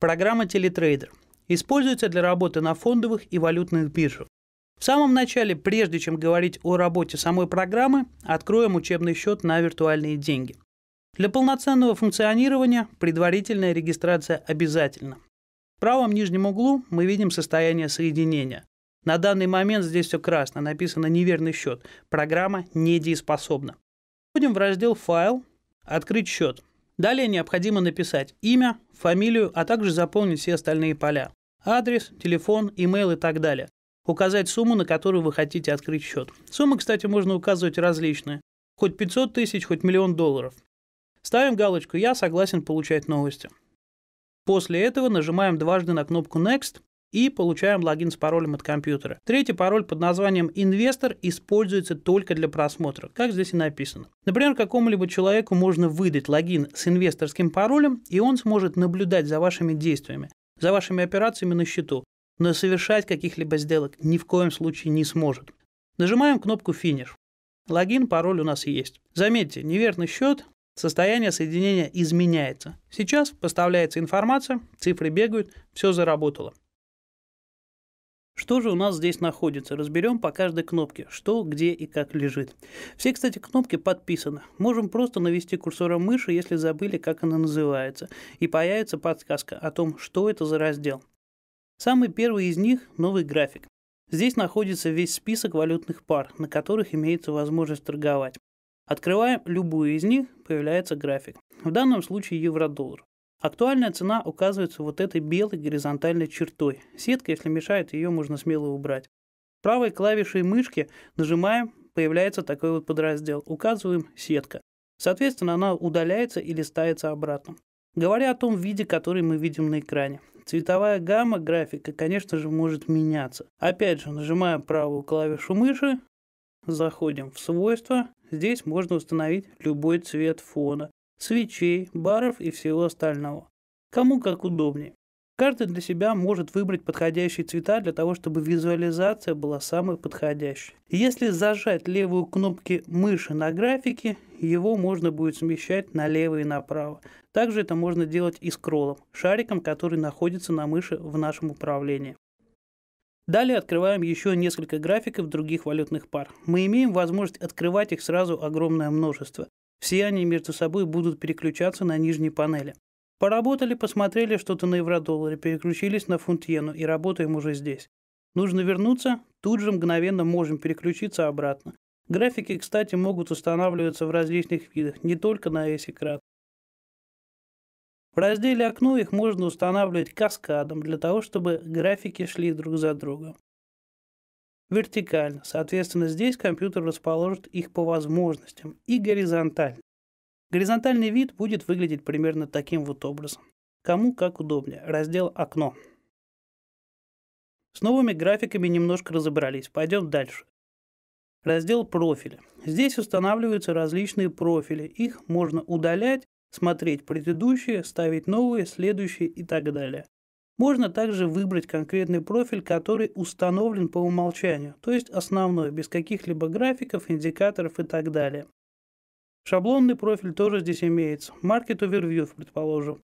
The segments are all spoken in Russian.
Программа «Телетрейдер» используется для работы на фондовых и валютных биржах. В самом начале, прежде чем говорить о работе самой программы, откроем учебный счет на виртуальные деньги. Для полноценного функционирования предварительная регистрация обязательна. В правом нижнем углу мы видим состояние соединения. На данный момент здесь все красно, написано неверный счет. Программа недееспособна. Входим в раздел «Файл», «Открыть счет». Далее необходимо написать имя, фамилию, а также заполнить все остальные поля. Адрес, телефон, имейл и так далее. Указать сумму, на которую вы хотите открыть счет. Суммы, кстати, можно указывать различные. Хоть 500 тысяч, хоть миллион долларов. Ставим галочку «Я согласен получать новости». После этого нажимаем дважды на кнопку «Next», и получаем логин с паролем от компьютера. Третий пароль под названием «Инвестор» используется только для просмотра, как здесь и написано. Например, какому-либо человеку можно выдать логин с инвесторским паролем, и он сможет наблюдать за вашими действиями, за вашими операциями на счету, но совершать каких-либо сделок ни в коем случае не сможет. Нажимаем кнопку «Финиш». Логин, пароль у нас есть. Заметьте, неверный счет, состояние соединения изменяется. Сейчас поставляется информация, цифры бегают, все заработало. Что же у нас здесь находится? Разберем по каждой кнопке, что, где и как лежит. Все, кстати, кнопки подписаны. Можем просто навести курсором мыши, если забыли, как она называется, и появится подсказка о том, что это за раздел. Самый первый из них – новый график. Здесь находится весь список валютных пар, на которых имеется возможность торговать. Открываем любую из них, появляется график. В данном случае евро-доллар. Актуальная цена указывается вот этой белой горизонтальной чертой. Сетка, если мешает, ее можно смело убрать. Правой клавишей мышки нажимаем, появляется такой вот подраздел. Указываем «Сетка». Соответственно, она удаляется или ставится обратно. Говоря о том виде, который мы видим на экране. Цветовая гамма графика, конечно же, может меняться. Опять же, нажимаем правую клавишу мыши, заходим в свойства. Здесь можно установить любой цвет фона свечей, баров и всего остального. Кому как удобнее. Каждый для себя может выбрать подходящие цвета для того, чтобы визуализация была самой подходящей. Если зажать левую кнопки мыши на графике, его можно будет смещать налево и направо. Также это можно делать и скроллом, шариком, который находится на мыши в нашем управлении. Далее открываем еще несколько графиков других валютных пар. Мы имеем возможность открывать их сразу огромное множество. Все они между собой будут переключаться на нижней панели. Поработали, посмотрели что-то на евро-долларе, переключились на фунт-иену и работаем уже здесь. Нужно вернуться, тут же мгновенно можем переключиться обратно. Графики, кстати, могут устанавливаться в различных видах, не только на ASIC-рад. В разделе «Окно» их можно устанавливать каскадом, для того, чтобы графики шли друг за другом вертикально, соответственно, здесь компьютер расположит их по возможностям, и горизонтально. Горизонтальный вид будет выглядеть примерно таким вот образом. Кому как удобнее. Раздел «Окно». С новыми графиками немножко разобрались. Пойдем дальше. Раздел «Профили». Здесь устанавливаются различные профили. Их можно удалять, смотреть предыдущие, ставить новые, следующие и так далее. Можно также выбрать конкретный профиль, который установлен по умолчанию, то есть основной, без каких-либо графиков, индикаторов и так далее. Шаблонный профиль тоже здесь имеется, Market Overview, предположим.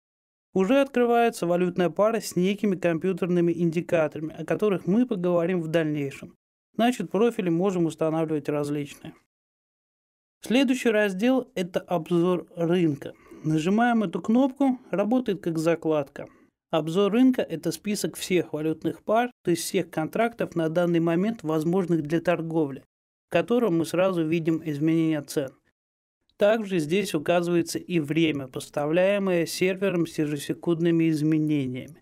Уже открывается валютная пара с некими компьютерными индикаторами, о которых мы поговорим в дальнейшем. Значит, профили можем устанавливать различные. Следующий раздел – это обзор рынка. Нажимаем эту кнопку, работает как закладка – Обзор рынка – это список всех валютных пар, то есть всех контрактов на данный момент, возможных для торговли, в котором мы сразу видим изменения цен. Также здесь указывается и время, поставляемое сервером с ежесекундными изменениями.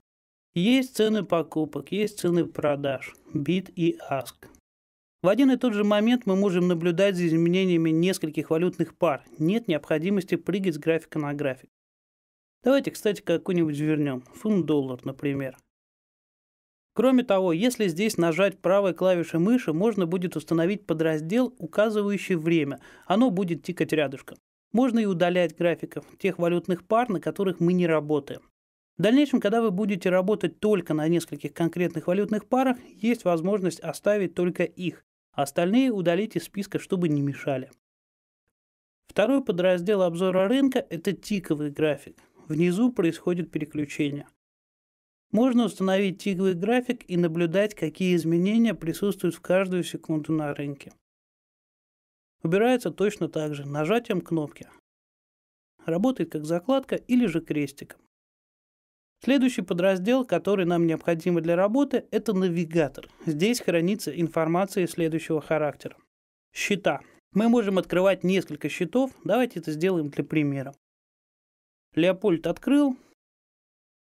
Есть цены покупок, есть цены продаж, бит и аск. В один и тот же момент мы можем наблюдать за изменениями нескольких валютных пар. Нет необходимости прыгать с графика на график. Давайте, кстати, какую-нибудь вернем. Фунт-доллар, например. Кроме того, если здесь нажать правой клавишей мыши, можно будет установить подраздел, указывающий время. Оно будет тикать рядышком. Можно и удалять графиков, тех валютных пар, на которых мы не работаем. В дальнейшем, когда вы будете работать только на нескольких конкретных валютных парах, есть возможность оставить только их. Остальные удалить из списка, чтобы не мешали. Второй подраздел обзора рынка – это тиковый график. Внизу происходит переключение. Можно установить тиглый график и наблюдать, какие изменения присутствуют в каждую секунду на рынке. Убирается точно так же нажатием кнопки. Работает как закладка или же крестиком. Следующий подраздел, который нам необходим для работы, это навигатор. Здесь хранится информация следующего характера. Счета. Мы можем открывать несколько счетов. Давайте это сделаем для примера. Леопольд открыл,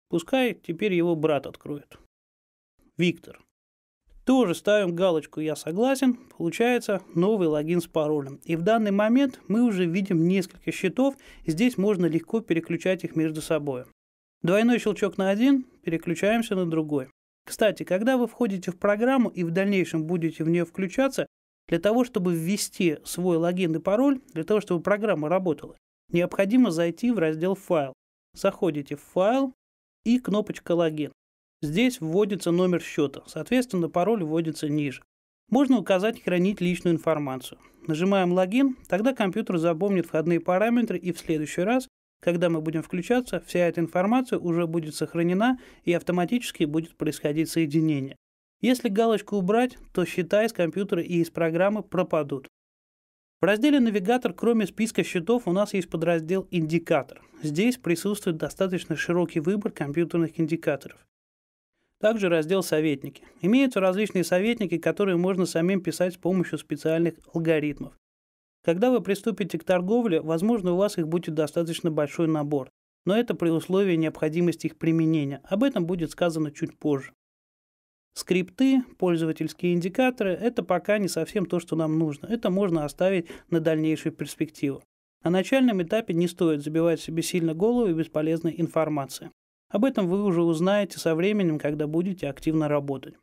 пускай теперь его брат откроет. Виктор. Тоже ставим галочку «Я согласен», получается новый логин с паролем. И в данный момент мы уже видим несколько счетов, здесь можно легко переключать их между собой. Двойной щелчок на один, переключаемся на другой. Кстати, когда вы входите в программу и в дальнейшем будете в нее включаться, для того, чтобы ввести свой логин и пароль, для того, чтобы программа работала, необходимо зайти в раздел «Файл». Заходите в «Файл» и кнопочка «Логин». Здесь вводится номер счета, соответственно, пароль вводится ниже. Можно указать «Хранить личную информацию». Нажимаем «Логин», тогда компьютер запомнит входные параметры и в следующий раз, когда мы будем включаться, вся эта информация уже будет сохранена и автоматически будет происходить соединение. Если галочку убрать, то счета из компьютера и из программы пропадут. В разделе «Навигатор» кроме списка счетов у нас есть подраздел «Индикатор». Здесь присутствует достаточно широкий выбор компьютерных индикаторов. Также раздел «Советники». Имеются различные советники, которые можно самим писать с помощью специальных алгоритмов. Когда вы приступите к торговле, возможно, у вас их будет достаточно большой набор, но это при условии необходимости их применения. Об этом будет сказано чуть позже. Скрипты, пользовательские индикаторы – это пока не совсем то, что нам нужно. Это можно оставить на дальнейшую перспективу. На начальном этапе не стоит забивать себе сильно голову и бесполезной информации. Об этом вы уже узнаете со временем, когда будете активно работать.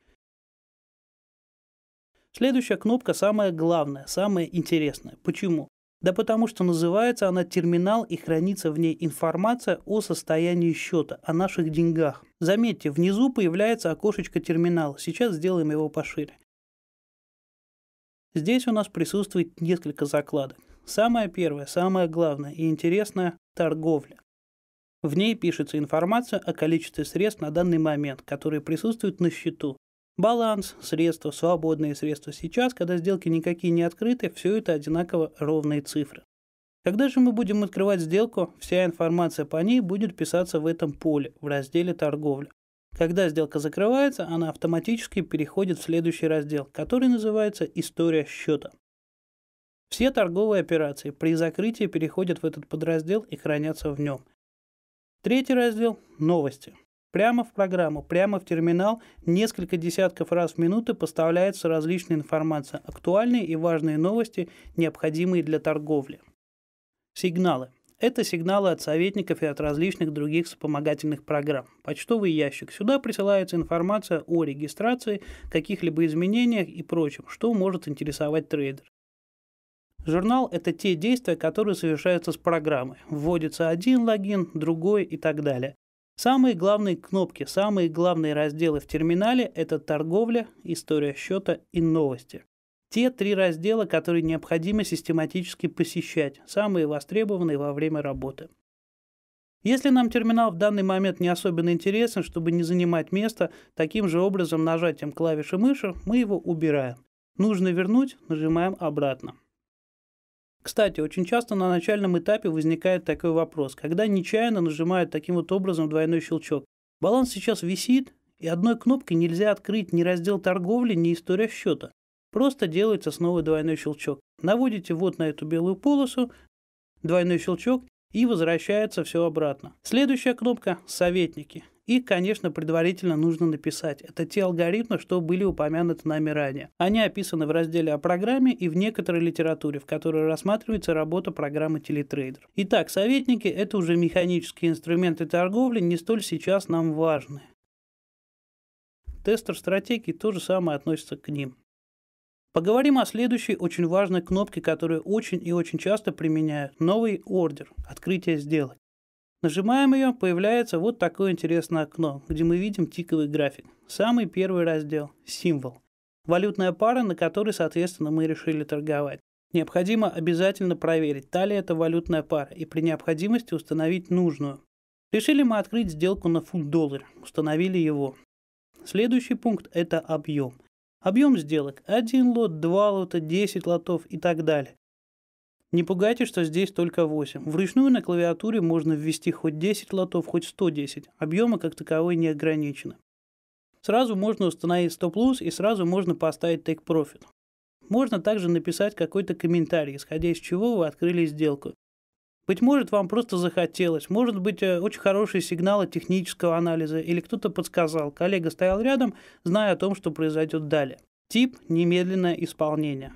Следующая кнопка самая главная, самая интересная. Почему? Да потому что называется она терминал и хранится в ней информация о состоянии счета, о наших деньгах. Заметьте, внизу появляется окошечко терминала. Сейчас сделаем его пошире. Здесь у нас присутствует несколько закладок. Самое первое, самое главное и интересное – торговля. В ней пишется информация о количестве средств на данный момент, которые присутствуют на счету. Баланс, средства, свободные средства. Сейчас, когда сделки никакие не открыты, все это одинаково ровные цифры. Когда же мы будем открывать сделку, вся информация по ней будет писаться в этом поле, в разделе «Торговля». Когда сделка закрывается, она автоматически переходит в следующий раздел, который называется «История счета». Все торговые операции при закрытии переходят в этот подраздел и хранятся в нем. Третий раздел – новости. Прямо в программу, прямо в терминал несколько десятков раз в минуту поставляется различная информация, актуальные и важные новости, необходимые для торговли. Сигналы. Это сигналы от советников и от различных других вспомогательных программ. Почтовый ящик. Сюда присылается информация о регистрации, каких-либо изменениях и прочем, что может интересовать трейдер. Журнал – это те действия, которые совершаются с программы. Вводится один логин, другой и так далее. Самые главные кнопки, самые главные разделы в терминале – это торговля, история счета и новости те три раздела, которые необходимо систематически посещать, самые востребованные во время работы. Если нам терминал в данный момент не особенно интересен, чтобы не занимать место, таким же образом нажатием клавиши мыши мы его убираем. Нужно вернуть, нажимаем обратно. Кстати, очень часто на начальном этапе возникает такой вопрос, когда нечаянно нажимают таким вот образом двойной щелчок. Баланс сейчас висит, и одной кнопкой нельзя открыть ни раздел торговли, ни история счета. Просто делается снова двойной щелчок. Наводите вот на эту белую полосу, двойной щелчок, и возвращается все обратно. Следующая кнопка – советники. Их, конечно, предварительно нужно написать. Это те алгоритмы, что были упомянуты нами ранее. Они описаны в разделе о программе и в некоторой литературе, в которой рассматривается работа программы Телетрейдер. Итак, советники – это уже механические инструменты торговли, не столь сейчас нам важны. Тестер стратегии то же самое относится к ним. Поговорим о следующей очень важной кнопке, которую очень и очень часто применяют. Новый ордер. Открытие сделок. Нажимаем ее, появляется вот такое интересное окно, где мы видим тиковый график. Самый первый раздел – символ. Валютная пара, на которой, соответственно, мы решили торговать. Необходимо обязательно проверить, та ли это валютная пара, и при необходимости установить нужную. Решили мы открыть сделку на фунт доллар, установили его. Следующий пункт – это объем. Объем сделок – один лот, два лота, 10 лотов и так далее. Не пугайте, что здесь только 8. Вручную на клавиатуре можно ввести хоть 10 лотов, хоть 110. Объемы как таковой не ограничены. Сразу можно установить стоп-лосс и сразу можно поставить take-profit. Можно также написать какой-то комментарий, исходя из чего вы открыли сделку. Быть может, вам просто захотелось, может быть, э, очень хорошие сигналы технического анализа, или кто-то подсказал, коллега стоял рядом, зная о том, что произойдет далее. Тип – немедленное исполнение.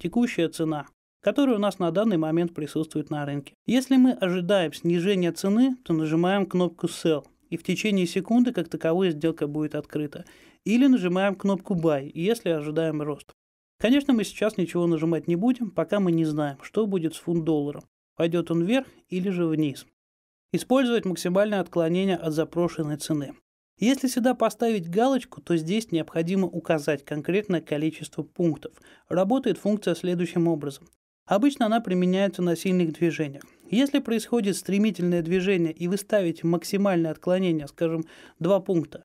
Текущая цена которая у нас на данный момент присутствует на рынке. Если мы ожидаем снижения цены, то нажимаем кнопку Sell, и в течение секунды как таковая сделка будет открыта. Или нажимаем кнопку Buy, если ожидаем рост. Конечно, мы сейчас ничего нажимать не будем, пока мы не знаем, что будет с фунт-долларом пойдет он вверх или же вниз. Использовать максимальное отклонение от запрошенной цены. Если сюда поставить галочку, то здесь необходимо указать конкретное количество пунктов. Работает функция следующим образом. Обычно она применяется на сильных движениях. Если происходит стремительное движение и вы ставите максимальное отклонение, скажем, 2 пункта,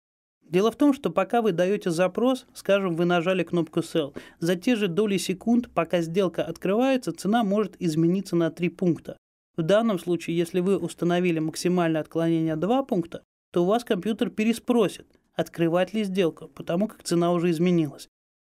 Дело в том, что пока вы даете запрос, скажем, вы нажали кнопку Sell, за те же доли секунд, пока сделка открывается, цена может измениться на 3 пункта. В данном случае, если вы установили максимальное отклонение 2 пункта, то у вас компьютер переспросит, открывать ли сделку, потому как цена уже изменилась.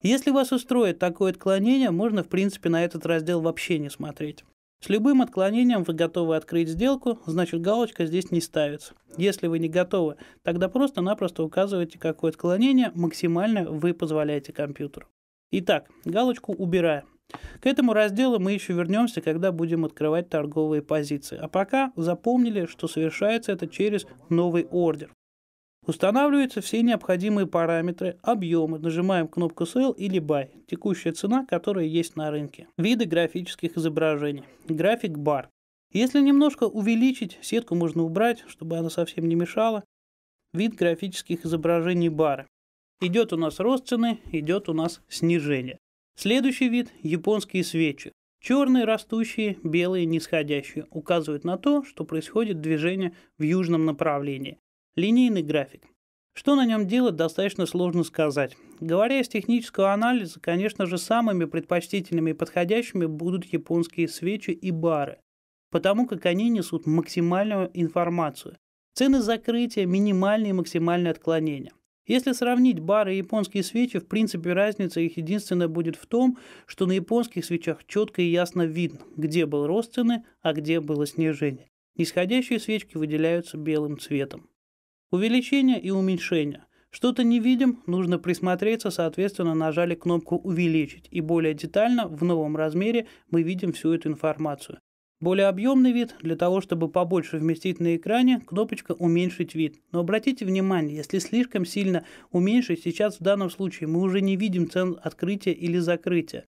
Если вас устроит такое отклонение, можно, в принципе, на этот раздел вообще не смотреть. С любым отклонением вы готовы открыть сделку, значит галочка здесь не ставится. Если вы не готовы, тогда просто-напросто указываете, какое отклонение максимально вы позволяете компьютеру. Итак, галочку убираем. К этому разделу мы еще вернемся, когда будем открывать торговые позиции. А пока запомнили, что совершается это через новый ордер. Устанавливаются все необходимые параметры, объемы, нажимаем кнопку Sell или Buy, текущая цена, которая есть на рынке. Виды графических изображений, график бар. Если немножко увеличить, сетку можно убрать, чтобы она совсем не мешала. Вид графических изображений бара. Идет у нас рост цены, идет у нас снижение. Следующий вид – японские свечи. Черные растущие, белые нисходящие указывают на то, что происходит движение в южном направлении. Линейный график. Что на нем делать, достаточно сложно сказать. Говоря из технического анализа, конечно же, самыми предпочтительными и подходящими будут японские свечи и бары, потому как они несут максимальную информацию. Цены закрытия, минимальные и максимальные отклонения. Если сравнить бары и японские свечи, в принципе разница их единственная будет в том, что на японских свечах четко и ясно видно, где был рост цены, а где было снижение. Нисходящие свечки выделяются белым цветом. Увеличение и уменьшение. Что-то не видим, нужно присмотреться, соответственно, нажали кнопку «Увеличить», и более детально, в новом размере, мы видим всю эту информацию. Более объемный вид, для того, чтобы побольше вместить на экране, кнопочка «Уменьшить вид». Но обратите внимание, если слишком сильно уменьшить, сейчас в данном случае мы уже не видим цен открытия или закрытия.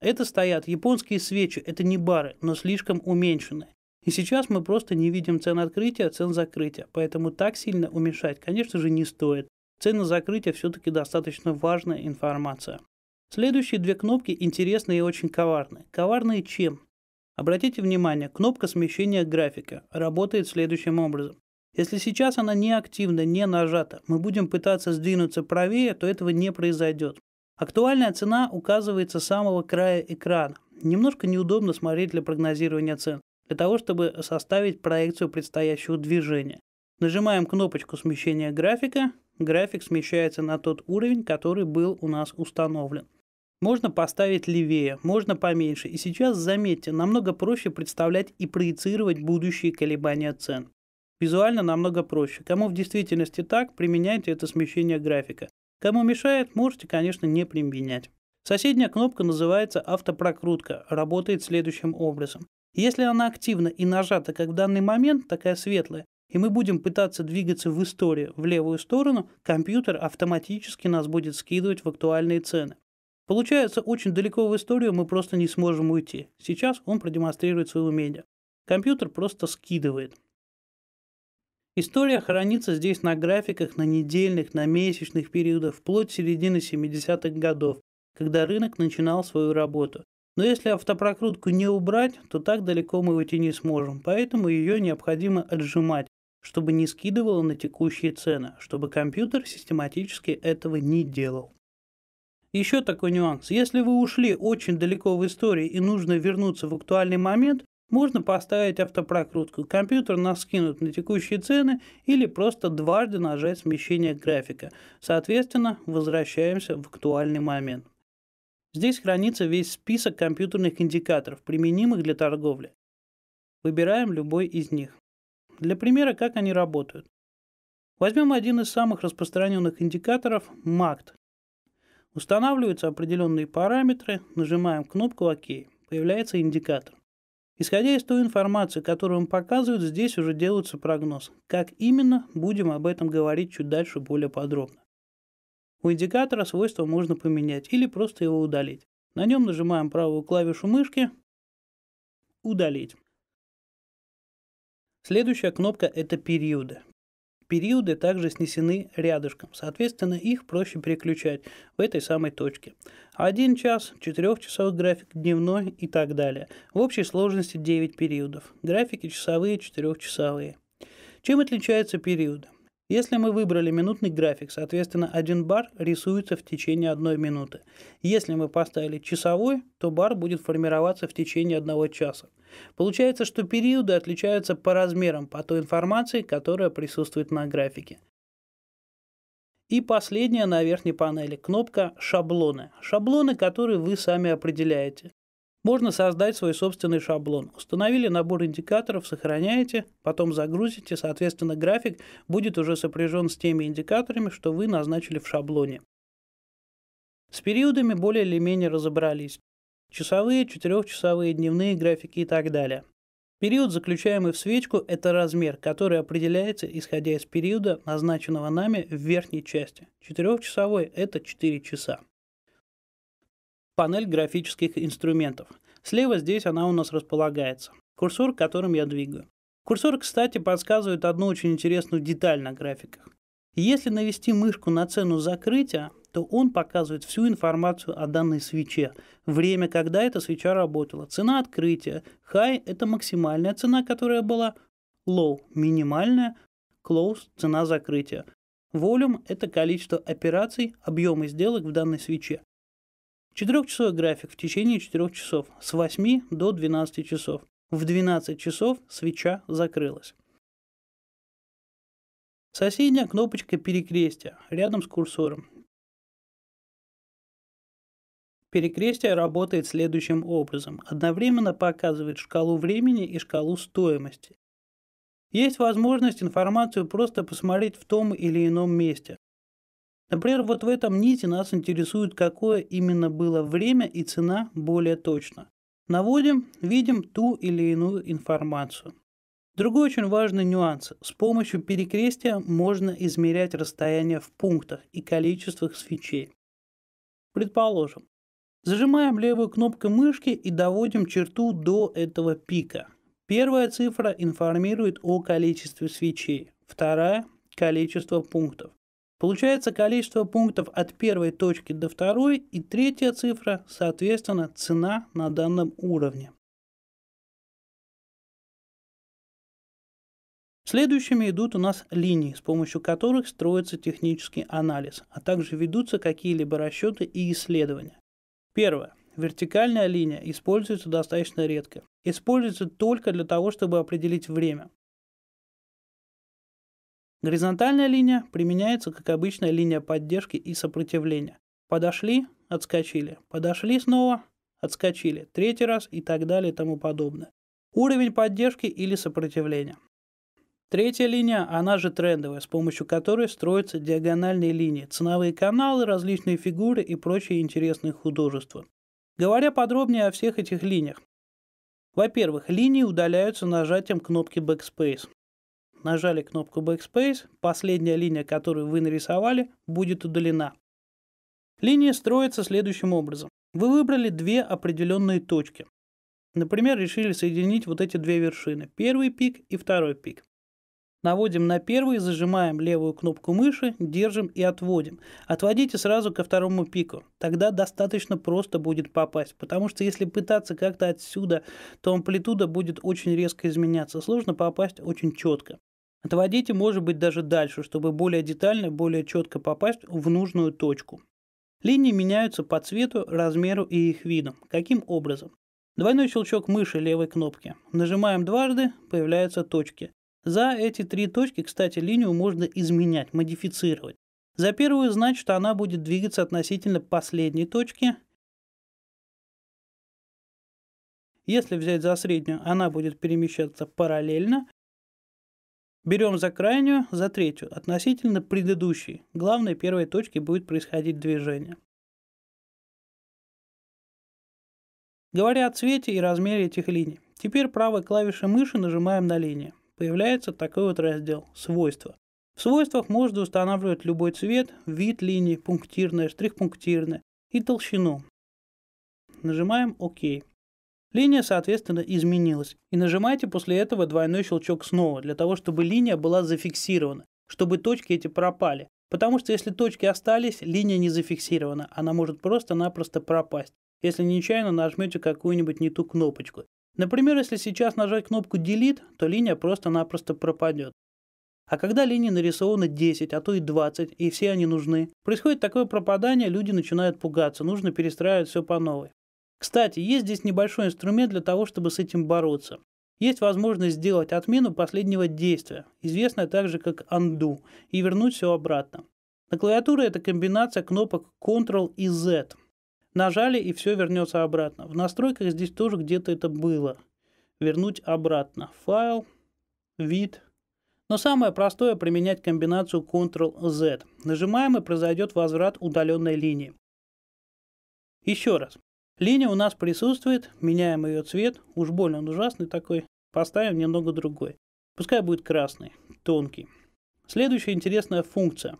Это стоят японские свечи, это не бары, но слишком уменьшены. И сейчас мы просто не видим цен открытия, цен закрытия. Поэтому так сильно уменьшать, конечно же, не стоит. Цены закрытия все-таки достаточно важная информация. Следующие две кнопки интересные и очень коварные. Коварные чем? Обратите внимание, кнопка смещения графика работает следующим образом. Если сейчас она не активна, не нажата, мы будем пытаться сдвинуться правее, то этого не произойдет. Актуальная цена указывается с самого края экрана. Немножко неудобно смотреть для прогнозирования цен для того, чтобы составить проекцию предстоящего движения. Нажимаем кнопочку смещения графика, график смещается на тот уровень, который был у нас установлен. Можно поставить левее, можно поменьше. И сейчас, заметьте, намного проще представлять и проецировать будущие колебания цен. Визуально намного проще. Кому в действительности так, применяйте это смещение графика. Кому мешает, можете, конечно, не применять. Соседняя кнопка называется «Автопрокрутка». Работает следующим образом. Если она активна и нажата, как в данный момент, такая светлая, и мы будем пытаться двигаться в истории в левую сторону, компьютер автоматически нас будет скидывать в актуальные цены. Получается, очень далеко в историю мы просто не сможем уйти. Сейчас он продемонстрирует свои умения. Компьютер просто скидывает. История хранится здесь на графиках на недельных, на месячных периодах, вплоть до середины 70-х годов, когда рынок начинал свою работу. Но если автопрокрутку не убрать, то так далеко мы уйти не сможем, поэтому ее необходимо отжимать, чтобы не скидывало на текущие цены, чтобы компьютер систематически этого не делал. Еще такой нюанс. Если вы ушли очень далеко в истории и нужно вернуться в актуальный момент, можно поставить автопрокрутку. Компьютер нас скинут на текущие цены или просто дважды нажать смещение графика. Соответственно, возвращаемся в актуальный момент. Здесь хранится весь список компьютерных индикаторов, применимых для торговли. Выбираем любой из них. Для примера, как они работают. Возьмем один из самых распространенных индикаторов – MACT. Устанавливаются определенные параметры, нажимаем кнопку «Ок», появляется индикатор. Исходя из той информации, которую он показывает, здесь уже делается прогноз. Как именно, будем об этом говорить чуть дальше более подробно. У индикатора свойства можно поменять или просто его удалить. На нем нажимаем правую клавишу мышки «Удалить». Следующая кнопка – это периоды. Периоды также снесены рядышком, соответственно, их проще переключать в этой самой точке. 1 час, 4 часов график дневной и так далее. В общей сложности 9 периодов. Графики часовые, 4-часовые. Чем отличаются периоды? Если мы выбрали минутный график, соответственно, один бар рисуется в течение одной минуты. Если мы поставили часовой, то бар будет формироваться в течение одного часа. Получается, что периоды отличаются по размерам, по той информации, которая присутствует на графике. И последняя на верхней панели кнопка «Шаблоны». Шаблоны, которые вы сами определяете. Можно создать свой собственный шаблон. Установили набор индикаторов, сохраняете, потом загрузите, соответственно, график будет уже сопряжен с теми индикаторами, что вы назначили в шаблоне. С периодами более или менее разобрались. Часовые, четырехчасовые, дневные графики и так далее. Период, заключаемый в свечку, это размер, который определяется, исходя из периода, назначенного нами в верхней части. Четырехчасовой – это 4 часа панель графических инструментов. Слева здесь она у нас располагается. Курсор, которым я двигаю. Курсор, кстати, подсказывает одну очень интересную деталь на графиках. Если навести мышку на цену закрытия, то он показывает всю информацию о данной свече. Время, когда эта свеча работала, цена открытия. High – это максимальная цена, которая была. Low – минимальная. Close – цена закрытия. Volume – это количество операций, объемы сделок в данной свече. Четырехчасовой график в течение четырех часов с 8 до 12 часов. В 12 часов свеча закрылась. Соседняя кнопочка перекрестия рядом с курсором. Перекрестие работает следующим образом. Одновременно показывает шкалу времени и шкалу стоимости. Есть возможность информацию просто посмотреть в том или ином месте. Например, вот в этом нити нас интересует, какое именно было время и цена более точно. Наводим, видим ту или иную информацию. Другой очень важный нюанс. С помощью перекрестия можно измерять расстояние в пунктах и количествах свечей. Предположим, зажимаем левую кнопку мышки и доводим черту до этого пика. Первая цифра информирует о количестве свечей, вторая – количество пунктов. Получается количество пунктов от первой точки до второй и третья цифра, соответственно, цена на данном уровне. Следующими идут у нас линии, с помощью которых строится технический анализ, а также ведутся какие-либо расчеты и исследования. Первое. Вертикальная линия используется достаточно редко. Используется только для того, чтобы определить время. Горизонтальная линия применяется как обычная линия поддержки и сопротивления. Подошли, отскочили, подошли снова, отскочили, третий раз и так далее и тому подобное. Уровень поддержки или сопротивления. Третья линия, она же трендовая, с помощью которой строятся диагональные линии, ценовые каналы, различные фигуры и прочие интересные художества. Говоря подробнее о всех этих линиях. Во-первых, линии удаляются нажатием кнопки Backspace нажали кнопку Backspace, последняя линия, которую вы нарисовали, будет удалена. Линия строится следующим образом. Вы выбрали две определенные точки. Например, решили соединить вот эти две вершины, первый пик и второй пик. Наводим на первый, зажимаем левую кнопку мыши, держим и отводим. Отводите сразу ко второму пику. Тогда достаточно просто будет попасть, потому что если пытаться как-то отсюда, то амплитуда будет очень резко изменяться. Сложно попасть очень четко. Отводите, может быть, даже дальше, чтобы более детально, более четко попасть в нужную точку. Линии меняются по цвету, размеру и их видам. Каким образом? Двойной щелчок мыши левой кнопки. Нажимаем дважды, появляются точки. За эти три точки, кстати, линию можно изменять, модифицировать. За первую значит, что она будет двигаться относительно последней точки. Если взять за среднюю, она будет перемещаться параллельно, Берем за крайнюю, за третью, относительно предыдущей. Главной первой точке будет происходить движение. Говоря о цвете и размере этих линий, теперь правой клавишей мыши нажимаем на линии. Появляется такой вот раздел «Свойства». В свойствах можно устанавливать любой цвет, вид линии, пунктирное, штрих-пунктирное и толщину. Нажимаем «Ок». Линия, соответственно, изменилась. И нажимайте после этого двойной щелчок снова, для того, чтобы линия была зафиксирована, чтобы точки эти пропали. Потому что если точки остались, линия не зафиксирована, она может просто-напросто пропасть, если нечаянно нажмете какую-нибудь не ту кнопочку. Например, если сейчас нажать кнопку Delete, то линия просто-напросто пропадет. А когда линии нарисовано 10, а то и 20, и все они нужны, происходит такое пропадание, люди начинают пугаться, нужно перестраивать все по новой. Кстати, есть здесь небольшой инструмент для того, чтобы с этим бороться. Есть возможность сделать отмену последнего действия, известное также как undo, и вернуть все обратно. На клавиатуре это комбинация кнопок Ctrl и Z. Нажали и все вернется обратно. В настройках здесь тоже где-то это было. Вернуть обратно. Файл, вид. Но самое простое применять комбинацию Ctrl-Z. Нажимаем и произойдет возврат удаленной линии. Еще раз. Линия у нас присутствует, меняем ее цвет, уж больно он ужасный такой, поставим немного другой. Пускай будет красный, тонкий. Следующая интересная функция.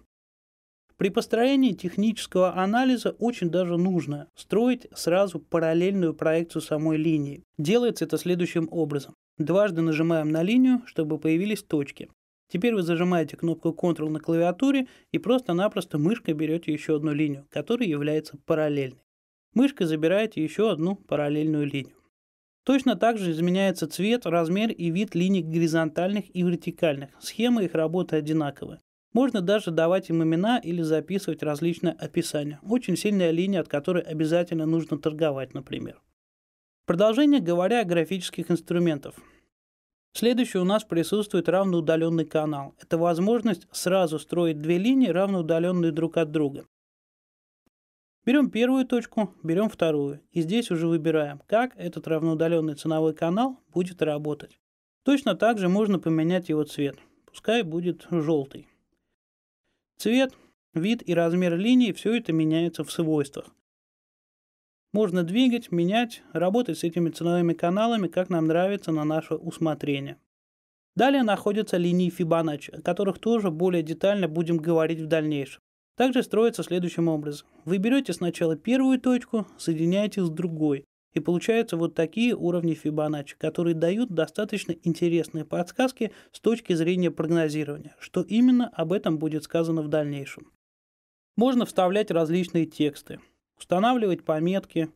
При построении технического анализа очень даже нужно строить сразу параллельную проекцию самой линии. Делается это следующим образом. Дважды нажимаем на линию, чтобы появились точки. Теперь вы зажимаете кнопку Ctrl на клавиатуре и просто-напросто мышкой берете еще одну линию, которая является параллельной. Мышкой забирает еще одну параллельную линию. Точно так же изменяется цвет, размер и вид линий горизонтальных и вертикальных. Схемы их работы одинаковы. Можно даже давать им имена или записывать различные описания. Очень сильная линия, от которой обязательно нужно торговать, например. Продолжение говоря о графических инструментах. Следующий у нас присутствует равноудаленный канал. Это возможность сразу строить две линии, равноудаленные друг от друга. Берем первую точку, берем вторую. И здесь уже выбираем, как этот равноудаленный ценовой канал будет работать. Точно так же можно поменять его цвет. Пускай будет желтый. Цвет, вид и размер линии – все это меняется в свойствах. Можно двигать, менять, работать с этими ценовыми каналами, как нам нравится на наше усмотрение. Далее находятся линии Fibonacci, о которых тоже более детально будем говорить в дальнейшем. Также строится следующим образом. Вы берете сначала первую точку, соединяете с другой, и получаются вот такие уровни Фибоначчи, которые дают достаточно интересные подсказки с точки зрения прогнозирования, что именно об этом будет сказано в дальнейшем. Можно вставлять различные тексты, устанавливать пометки.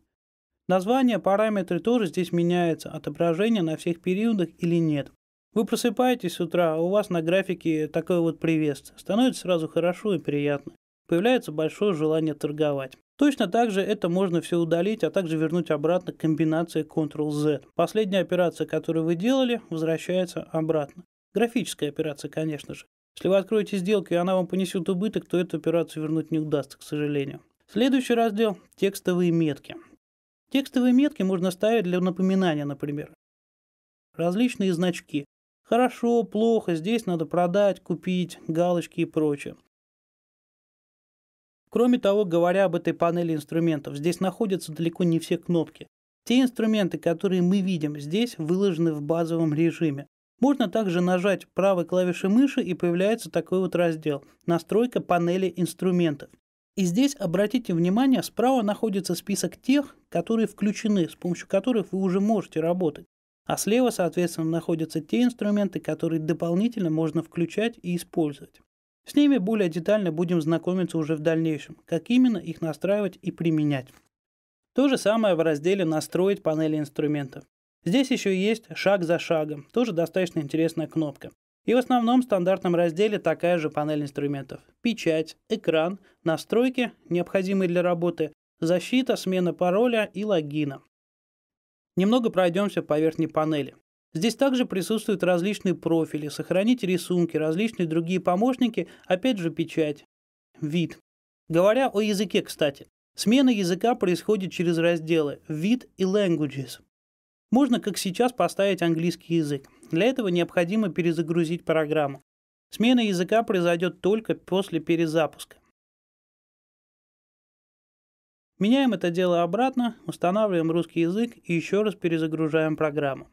Названия, параметры тоже здесь меняются, отображение на всех периодах или нет. Вы просыпаетесь с утра, а у вас на графике такое вот приветствие. Становится сразу хорошо и приятно появляется большое желание торговать. Точно так же это можно все удалить, а также вернуть обратно комбинацией Ctrl-Z. Последняя операция, которую вы делали, возвращается обратно. Графическая операция, конечно же. Если вы откроете сделку и она вам понесет убыток, то эту операцию вернуть не удастся, к сожалению. Следующий раздел – текстовые метки. Текстовые метки можно ставить для напоминания, например. Различные значки. Хорошо, плохо, здесь надо продать, купить, галочки и прочее. Кроме того, говоря об этой панели инструментов, здесь находятся далеко не все кнопки. Те инструменты, которые мы видим здесь, выложены в базовом режиме. Можно также нажать правой клавишей мыши и появляется такой вот раздел «Настройка панели инструментов». И здесь обратите внимание, справа находится список тех, которые включены, с помощью которых вы уже можете работать. А слева, соответственно, находятся те инструменты, которые дополнительно можно включать и использовать. С ними более детально будем знакомиться уже в дальнейшем, как именно их настраивать и применять. То же самое в разделе «Настроить панели инструмента». Здесь еще есть «Шаг за шагом», тоже достаточно интересная кнопка. И в основном стандартном разделе такая же панель инструментов. Печать, экран, настройки, необходимые для работы, защита, смена пароля и логина. Немного пройдемся по верхней панели. Здесь также присутствуют различные профили, сохранить рисунки, различные другие помощники, опять же печать, вид. Говоря о языке, кстати, смена языка происходит через разделы «вид» и «languages». Можно, как сейчас, поставить английский язык. Для этого необходимо перезагрузить программу. Смена языка произойдет только после перезапуска. Меняем это дело обратно, устанавливаем русский язык и еще раз перезагружаем программу.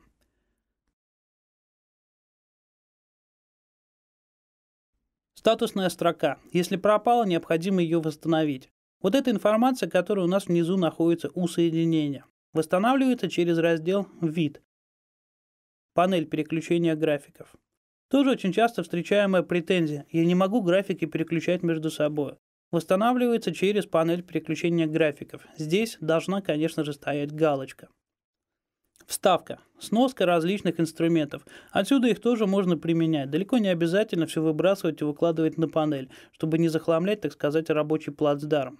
Статусная строка. Если пропала, необходимо ее восстановить. Вот эта информация, которая у нас внизу находится у соединения. Восстанавливается через раздел «Вид». Панель переключения графиков. Тоже очень часто встречаемая претензия. Я не могу графики переключать между собой. Восстанавливается через панель переключения графиков. Здесь должна, конечно же, стоять галочка. Вставка. Сноска различных инструментов. Отсюда их тоже можно применять. Далеко не обязательно все выбрасывать и выкладывать на панель, чтобы не захламлять, так сказать, рабочий плацдарм.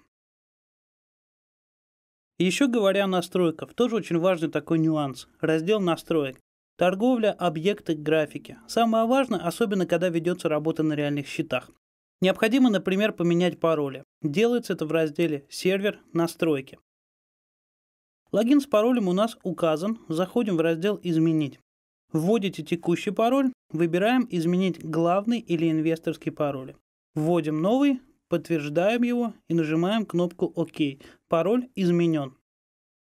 Еще говоря о настройках, тоже очень важный такой нюанс – раздел настроек. Торговля, объекты, графики. Самое важное, особенно когда ведется работа на реальных счетах. Необходимо, например, поменять пароли. Делается это в разделе «Сервер. Настройки». Логин с паролем у нас указан. Заходим в раздел «Изменить». Вводите текущий пароль, выбираем «Изменить главный или инвесторский пароль». Вводим новый, подтверждаем его и нажимаем кнопку «Ок». Пароль изменен.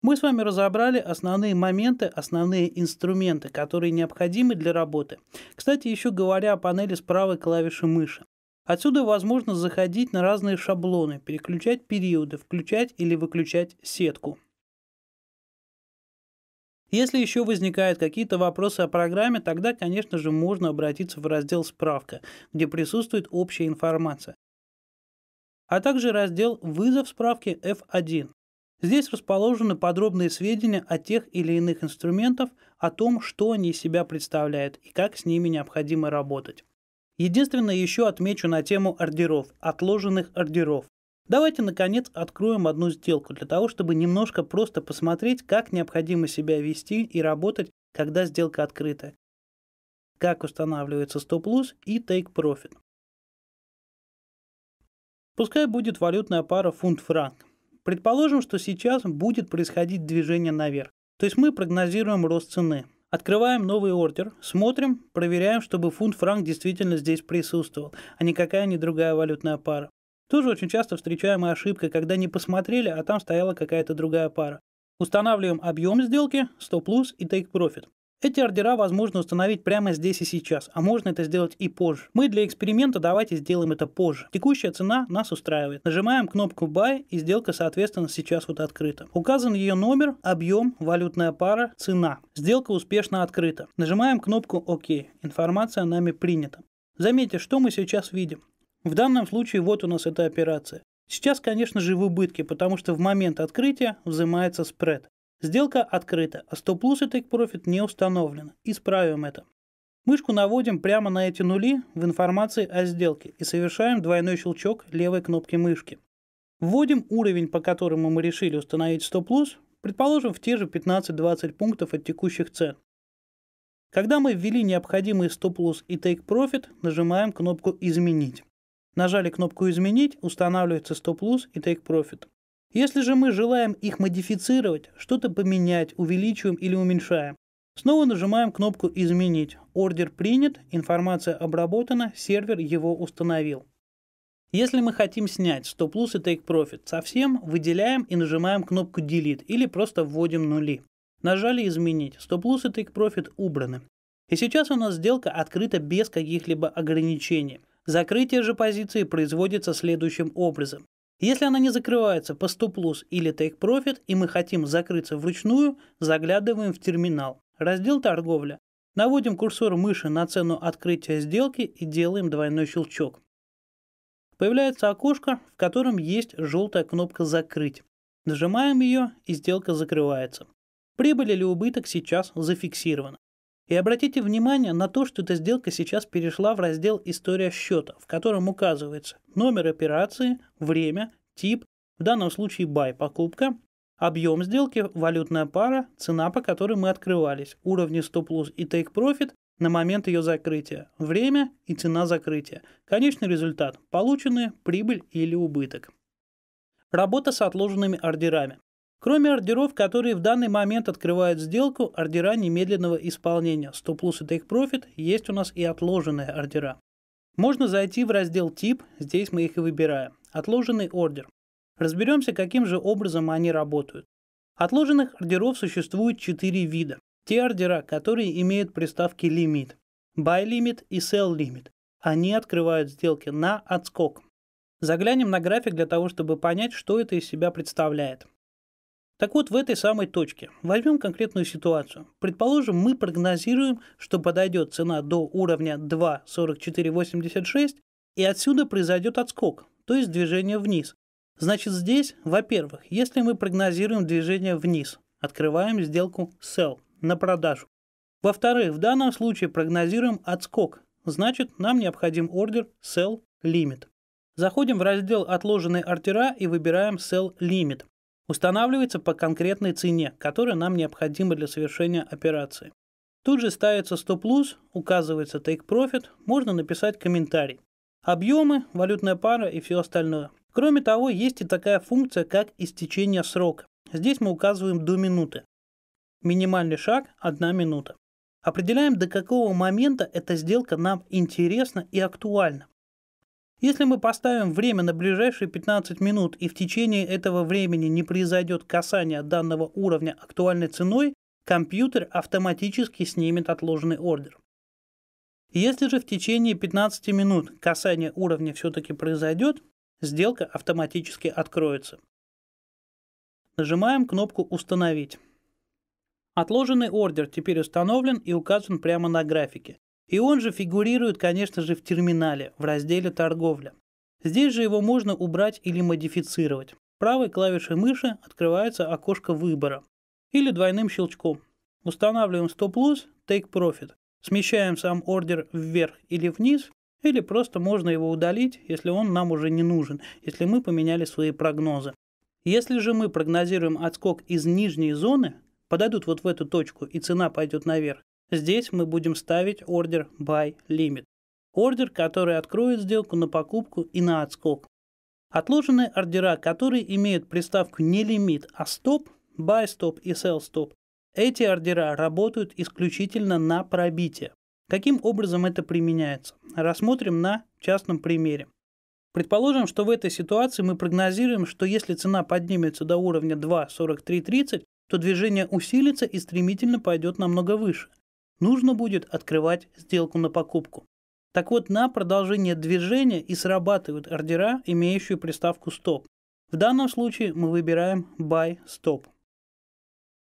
Мы с вами разобрали основные моменты, основные инструменты, которые необходимы для работы. Кстати, еще говоря о панели с правой клавиши мыши. Отсюда возможно заходить на разные шаблоны, переключать периоды, включать или выключать сетку. Если еще возникают какие-то вопросы о программе, тогда, конечно же, можно обратиться в раздел «Справка», где присутствует общая информация, а также раздел «Вызов справки F1». Здесь расположены подробные сведения о тех или иных инструментах, о том, что они из себя представляют и как с ними необходимо работать. Единственное, еще отмечу на тему ордеров, отложенных ордеров. Давайте, наконец, откроем одну сделку для того, чтобы немножко просто посмотреть, как необходимо себя вести и работать, когда сделка открыта. Как устанавливается стоп-лосс и тейк-профит. Пускай будет валютная пара фунт-франк. Предположим, что сейчас будет происходить движение наверх. То есть мы прогнозируем рост цены. Открываем новый ордер, смотрим, проверяем, чтобы фунт-франк действительно здесь присутствовал, а не какая-нибудь другая валютная пара. Тоже очень часто встречаемая ошибка, когда не посмотрели, а там стояла какая-то другая пара. Устанавливаем объем сделки, 100 плюс и take profit. Эти ордера возможно установить прямо здесь и сейчас, а можно это сделать и позже. Мы для эксперимента давайте сделаем это позже. Текущая цена нас устраивает. Нажимаем кнопку Buy и сделка, соответственно, сейчас вот открыта. Указан ее номер, объем, валютная пара, цена. Сделка успешно открыта. Нажимаем кнопку ОК. OK. Информация нами принята. Заметьте, что мы сейчас видим. В данном случае вот у нас эта операция. Сейчас, конечно же, в убытке, потому что в момент открытия взимается спред. Сделка открыта, а стоп-лосс и тейк-профит не установлено. Исправим это. Мышку наводим прямо на эти нули в информации о сделке и совершаем двойной щелчок левой кнопки мышки. Вводим уровень, по которому мы решили установить стоп-лосс, предположим, в те же 15-20 пунктов от текущих цен. Когда мы ввели необходимые стоп-лосс и тейк-профит, нажимаем кнопку «Изменить». Нажали кнопку «Изменить», устанавливается стоп-лосс и take profit. Если же мы желаем их модифицировать, что-то поменять, увеличиваем или уменьшаем, снова нажимаем кнопку «Изменить». Ордер принят, информация обработана, сервер его установил. Если мы хотим снять стоп-лосс и take profit совсем, выделяем и нажимаем кнопку «Delete» или просто вводим нули. Нажали «Изменить», стоп-лосс и take profit убраны. И сейчас у нас сделка открыта без каких-либо ограничений – Закрытие же позиции производится следующим образом. Если она не закрывается по стоп-лосс или take profit и мы хотим закрыться вручную, заглядываем в терминал. Раздел торговля. Наводим курсор мыши на цену открытия сделки и делаем двойной щелчок. Появляется окошко, в котором есть желтая кнопка «Закрыть». Нажимаем ее, и сделка закрывается. Прибыль или убыток сейчас зафиксирована. И обратите внимание на то, что эта сделка сейчас перешла в раздел «История счета», в котором указывается номер операции, время, тип, в данном случае buy – покупка, объем сделки, валютная пара, цена, по которой мы открывались, уровни стоп-лосс и take-profit на момент ее закрытия, время и цена закрытия, конечный результат – полученная прибыль или убыток. Работа с отложенными ордерами. Кроме ордеров, которые в данный момент открывают сделку, ордера немедленного исполнения 100 плюс и Take профит есть у нас и отложенные ордера. Можно зайти в раздел «Тип», здесь мы их и выбираем. Отложенный ордер. Разберемся, каким же образом они работают. Отложенных ордеров существует 4 вида. Те ордера, которые имеют приставки «лимит», «buy limit» и «sell limit». Они открывают сделки на отскок. Заглянем на график для того, чтобы понять, что это из себя представляет. Так вот, в этой самой точке возьмем конкретную ситуацию. Предположим, мы прогнозируем, что подойдет цена до уровня 2.4486, и отсюда произойдет отскок, то есть движение вниз. Значит, здесь, во-первых, если мы прогнозируем движение вниз, открываем сделку sell на продажу. Во-вторых, в данном случае прогнозируем отскок, значит, нам необходим ордер sell limit. Заходим в раздел «Отложенные ордера» и выбираем Sell Limit устанавливается по конкретной цене, которая нам необходима для совершения операции. Тут же ставится стоп-луз, указывается take-profit, можно написать комментарий. Объемы, валютная пара и все остальное. Кроме того, есть и такая функция, как истечение срока. Здесь мы указываем до минуты. Минимальный шаг – 1 минута. Определяем, до какого момента эта сделка нам интересна и актуальна. Если мы поставим время на ближайшие 15 минут и в течение этого времени не произойдет касание данного уровня актуальной ценой, компьютер автоматически снимет отложенный ордер. Если же в течение 15 минут касание уровня все-таки произойдет, сделка автоматически откроется. Нажимаем кнопку «Установить». Отложенный ордер теперь установлен и указан прямо на графике. И он же фигурирует, конечно же, в терминале, в разделе «Торговля». Здесь же его можно убрать или модифицировать. Правой клавишей мыши открывается окошко выбора. Или двойным щелчком. Устанавливаем стоп-лосс, take profit. Смещаем сам ордер вверх или вниз, или просто можно его удалить, если он нам уже не нужен, если мы поменяли свои прогнозы. Если же мы прогнозируем отскок из нижней зоны, подойдут вот в эту точку и цена пойдет наверх, Здесь мы будем ставить ордер Buy Limit. Ордер, который откроет сделку на покупку и на отскок. Отложенные ордера, которые имеют приставку не лимит, а стоп, buy stop и sell stop, эти ордера работают исключительно на пробитие. Каким образом это применяется? Рассмотрим на частном примере. Предположим, что в этой ситуации мы прогнозируем, что если цена поднимется до уровня 2.4330, то движение усилится и стремительно пойдет намного выше нужно будет открывать сделку на покупку. Так вот, на продолжение движения и срабатывают ордера, имеющие приставку «стоп». В данном случае мы выбираем «buy stop».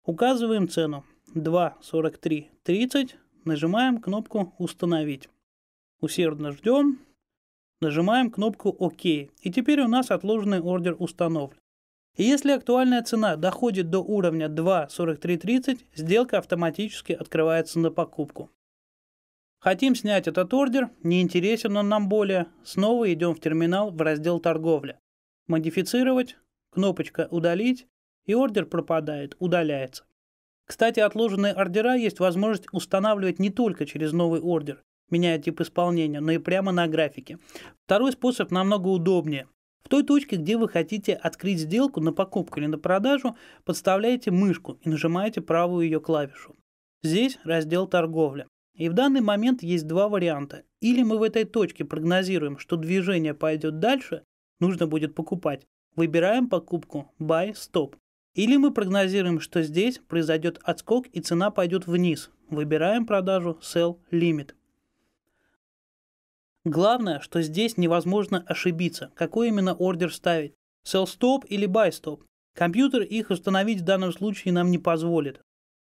Указываем цену 2.43.30, нажимаем кнопку «Установить». Усердно ждем, нажимаем кнопку «Ок». И теперь у нас отложенный ордер установлен. И если актуальная цена доходит до уровня 2.4330, сделка автоматически открывается на покупку. Хотим снять этот ордер, не интересен он нам более, снова идем в терминал в раздел торговля. Модифицировать, кнопочка «Удалить» и ордер пропадает, удаляется. Кстати, отложенные ордера есть возможность устанавливать не только через новый ордер, меняя тип исполнения, но и прямо на графике. Второй способ намного удобнее. В той точке, где вы хотите открыть сделку на покупку или на продажу, подставляете мышку и нажимаете правую ее клавишу. Здесь раздел торговля. И в данный момент есть два варианта. Или мы в этой точке прогнозируем, что движение пойдет дальше, нужно будет покупать. Выбираем покупку Buy Stop. Или мы прогнозируем, что здесь произойдет отскок и цена пойдет вниз. Выбираем продажу Sell Limit. Главное, что здесь невозможно ошибиться, какой именно ордер ставить. Sell stop или buy stop. Компьютер их установить в данном случае нам не позволит.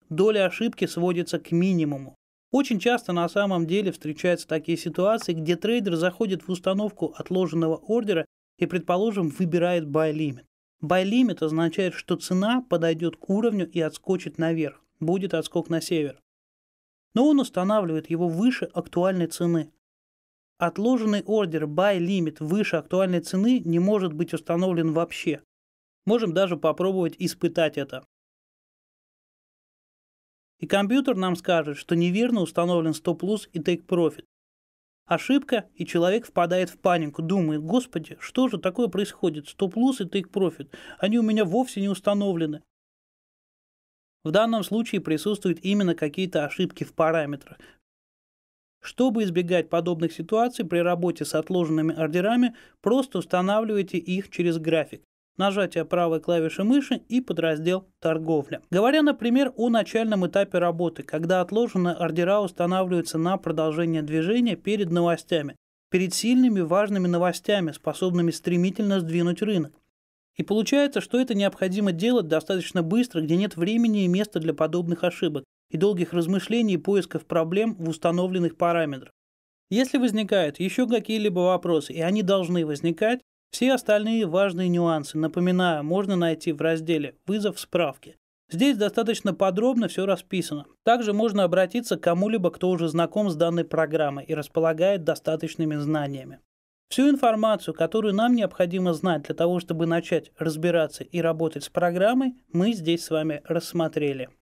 Доля ошибки сводится к минимуму. Очень часто на самом деле встречаются такие ситуации, где трейдер заходит в установку отложенного ордера и, предположим, выбирает buy limit. Buy limit означает, что цена подойдет к уровню и отскочит наверх. Будет отскок на север. Но он устанавливает его выше актуальной цены. Отложенный ордер buy limit выше актуальной цены не может быть установлен вообще. Можем даже попробовать испытать это. И компьютер нам скажет, что неверно установлен стоп-лосс и take-profit. Ошибка, и человек впадает в панику, думает, господи, что же такое происходит, стоп-лосс и take-profit, они у меня вовсе не установлены. В данном случае присутствуют именно какие-то ошибки в параметрах, чтобы избегать подобных ситуаций при работе с отложенными ордерами, просто устанавливайте их через график нажатие правой клавиши мыши и подраздел «Торговля». Говоря, например, о начальном этапе работы, когда отложенные ордера устанавливаются на продолжение движения перед новостями, перед сильными важными новостями, способными стремительно сдвинуть рынок. И получается, что это необходимо делать достаточно быстро, где нет времени и места для подобных ошибок, и долгих размышлений и поисков проблем в установленных параметрах. Если возникают еще какие-либо вопросы, и они должны возникать, все остальные важные нюансы, напоминаю, можно найти в разделе «Вызов справки». Здесь достаточно подробно все расписано. Также можно обратиться к кому-либо, кто уже знаком с данной программой и располагает достаточными знаниями. Всю информацию, которую нам необходимо знать для того, чтобы начать разбираться и работать с программой, мы здесь с вами рассмотрели.